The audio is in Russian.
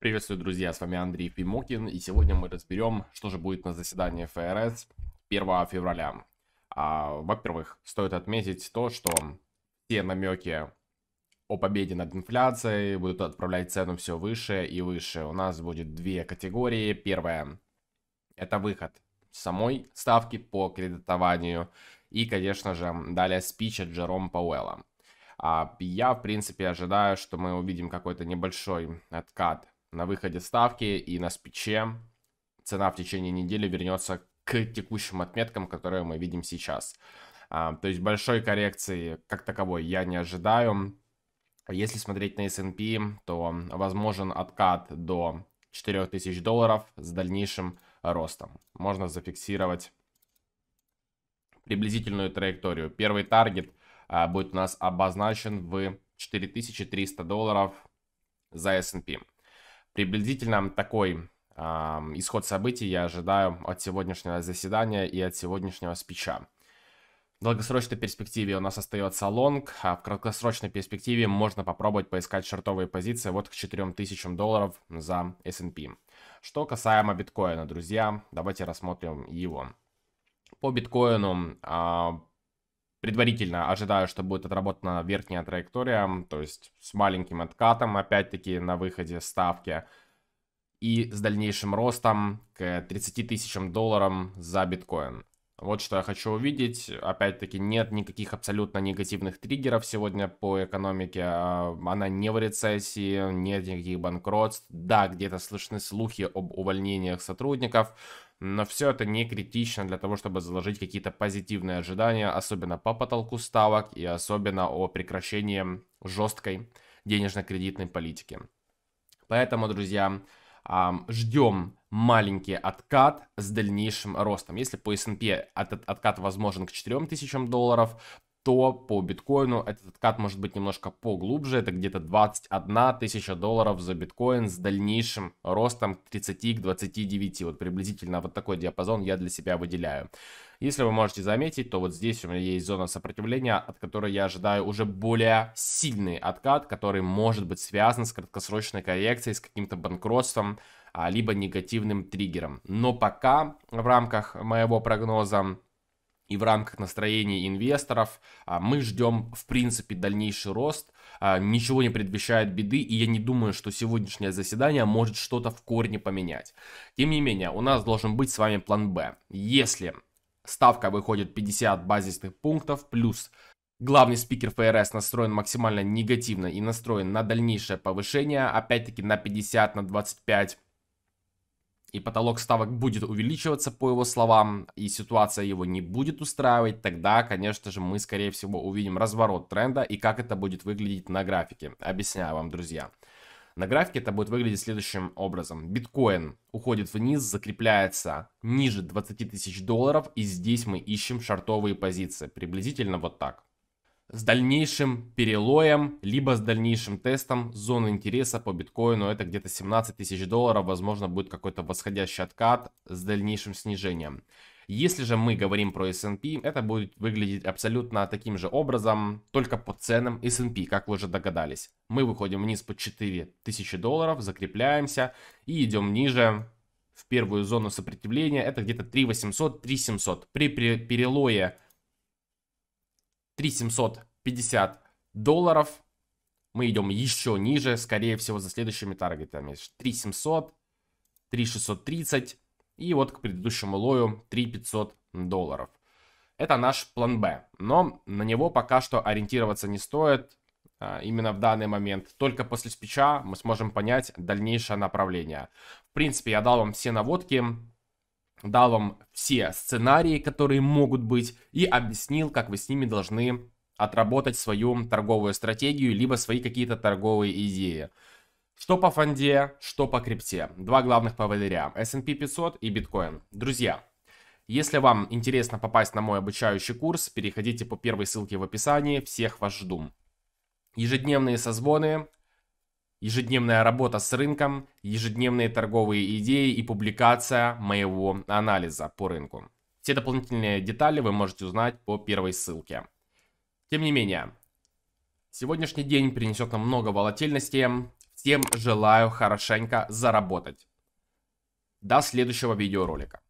Приветствую, друзья, с вами Андрей Пимокин, и сегодня мы разберем, что же будет на заседании ФРС 1 февраля. А, во-первых, стоит отметить то, что все намеки о победе над инфляцией будут отправлять цену все выше и выше. У нас будет две категории. Первая – это выход самой ставки по кредитованию и, конечно же, далее спич от Джером Пауэлла. А я, в принципе, ожидаю, что мы увидим какой-то небольшой откат на выходе ставки и на спиче цена в течение недели вернется к текущим отметкам, которые мы видим сейчас. А, то есть большой коррекции как таковой я не ожидаю. Если смотреть на S&P, то возможен откат до 4000 долларов с дальнейшим ростом. Можно зафиксировать приблизительную траекторию. Первый таргет а, будет у нас обозначен в 4300 долларов за S&P. Приблизительно такой э, исход событий я ожидаю от сегодняшнего заседания и от сегодняшнего спича. В долгосрочной перспективе у нас остается лонг, а в краткосрочной перспективе можно попробовать поискать шортовые позиции вот к 4000 долларов за S&P. Что касаемо биткоина, друзья, давайте рассмотрим его. По биткоину а, предварительно ожидаю, что будет отработана верхняя траектория, то есть с маленьким откатом, опять-таки, на выходе ставки. И с дальнейшим ростом к 30 тысячам долларам за биткоин. Вот что я хочу увидеть. Опять-таки нет никаких абсолютно негативных триггеров сегодня по экономике. А, она не в рецессии, нет никаких банкротств. Да, где-то слышны слухи об увольнениях сотрудников, но все это не критично для того, чтобы заложить какие-то позитивные ожидания, особенно по потолку ставок и особенно о прекращении жесткой денежно-кредитной политики. Поэтому, друзья, ждем маленький откат с дальнейшим ростом. Если по S&P этот откат возможен к 4000 долларов, то по биткоину этот откат может быть немножко поглубже, это где-то 21 тысяча долларов за биткоин с дальнейшим ростом к 30 к 29, вот приблизительно вот такой диапазон я для себя выделяю. Если вы можете заметить, то вот здесь у меня есть зона сопротивления, от которой я ожидаю уже более сильный откат, который может быть связан с краткосрочной коррекцией, с каким-то банкротством, а, либо негативным триггером. Но пока в рамках моего прогноза и в рамках настроения инвесторов а, мы ждем, в принципе, дальнейший рост. А, ничего не предвещает беды, и я не думаю, что сегодняшнее заседание может что-то в корне поменять. Тем не менее, у нас должен быть с вами план Б. Если ставка выходит 50 базисных пунктов плюс Главный спикер ФРС настроен максимально негативно и настроен на дальнейшее повышение, опять-таки на 50, на 25 и потолок ставок будет увеличиваться, по его словам, и ситуация его не будет устраивать, тогда, конечно же, мы, скорее всего, увидим разворот тренда и как это будет выглядеть на графике. Объясняю вам, друзья. На графике это будет выглядеть следующим образом. Биткоин уходит вниз, закрепляется ниже 20 тысяч долларов, и здесь мы ищем шартовые позиции. Приблизительно вот так с дальнейшим перелоем, либо с дальнейшим тестом зоны интереса по биткоину. Это где-то 17 тысяч долларов, возможно, будет какой-то восходящий откат с дальнейшим снижением. Если же мы говорим про S&P, это будет выглядеть абсолютно таким же образом, только по ценам S&P, как вы уже догадались. Мы выходим вниз по 4000 долларов, закрепляемся и идем ниже в первую зону сопротивления. Это где-то 3800-3700. При перелое 3750 долларов. Мы идем еще ниже, скорее всего, за следующими таргетами. 3700, 3630 и вот к предыдущему лою 3500 долларов. Это наш план Б, но на него пока что ориентироваться не стоит а, именно в данный момент. Только после спича мы сможем понять дальнейшее направление. В принципе, я дал вам все наводки дал вам все сценарии, которые могут быть, и объяснил, как вы с ними должны отработать свою торговую стратегию, либо свои какие-то торговые идеи. Что по фонде, что по крипте. Два главных поводыря, S&P 500 и биткоин. Друзья, если вам интересно попасть на мой обучающий курс, переходите по первой ссылке в описании, всех вас жду. Ежедневные созвоны, Ежедневная работа с рынком, ежедневные торговые идеи и публикация моего анализа по рынку. Все дополнительные детали вы можете узнать по первой ссылке. Тем не менее, сегодняшний день принесет нам много волатильности. Всем желаю хорошенько заработать. До следующего видеоролика.